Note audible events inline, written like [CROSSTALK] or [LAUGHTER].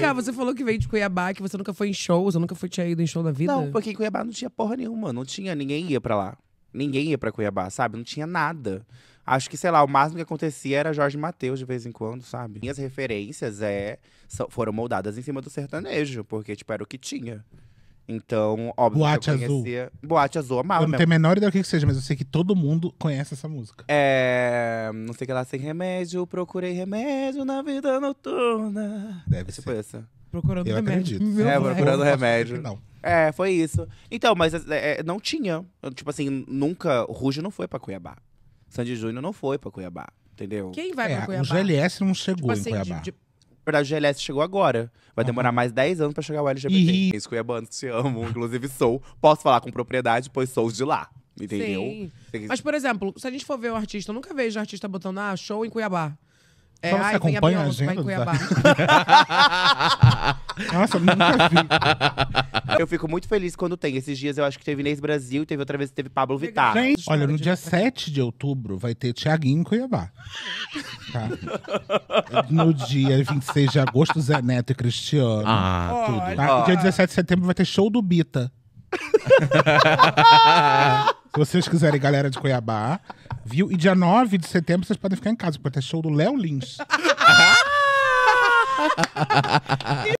cá, você falou que veio de Cuiabá, que você nunca foi em shows, eu nunca fui tinha ido em show na vida. Não, porque em Cuiabá não tinha porra nenhuma, não tinha, ninguém ia pra lá. Ninguém ia pra Cuiabá, sabe? Não tinha nada. Acho que, sei lá, o máximo que acontecia era Jorge Mateus de vez em quando, sabe? Minhas referências é, foram moldadas em cima do sertanejo, porque, tipo, era o que tinha. Então, óbvio Boate que eu conhecia. Azul. Boate Azul, amava Eu não tenho a menor ideia do que, que seja, mas eu sei que todo mundo conhece essa música. É. Não sei o que lá, sem remédio, procurei remédio na vida noturna. Deve tipo ser. essa. Procurando Eu remédio. acredito. é, procurando remédio. Não. É, foi isso. Então, mas é, é não tinha. Tipo assim, nunca. O Ruge não foi pra Cuiabá. Sandy Júnior não foi pra Cuiabá, entendeu? Quem vai é, pra Cuiabá? o GLS não tipo chegou Tipo em assim, de- de- verdade, o GLS chegou agora. Vai demorar mais 10 anos pra chegar o LGBT. Ih. Isso, Cuiabano, te amo. Inclusive, sou. Posso falar com propriedade, pois sou de lá. Entendeu? Sim. Mas, por exemplo, se a gente for ver o artista, eu nunca vejo artista botando ah, show em Cuiabá. É, Só você ai, vem a gente. a Beyoncé, vai em Cuiabá. [LAUGHS] Nossa, eu nunca vi. [LAUGHS] Eu fico muito feliz quando tem. Esses dias eu acho que teve Inês Brasil, teve outra vez que teve Pablo Vittar. Gente, olha, no dia 7 é de outubro vai ter Tiaguinho em Cuiabá. Tá? No dia 26 de agosto, Zé Neto e Cristiano. Ah, tá, tudo. Tá? Dia 17 de setembro vai ter show do Bita. [LAUGHS] Se vocês quiserem, galera de Cuiabá, viu? E dia 9 de setembro vocês podem ficar em casa, porque vai ter show do Léo Lins. [LAUGHS]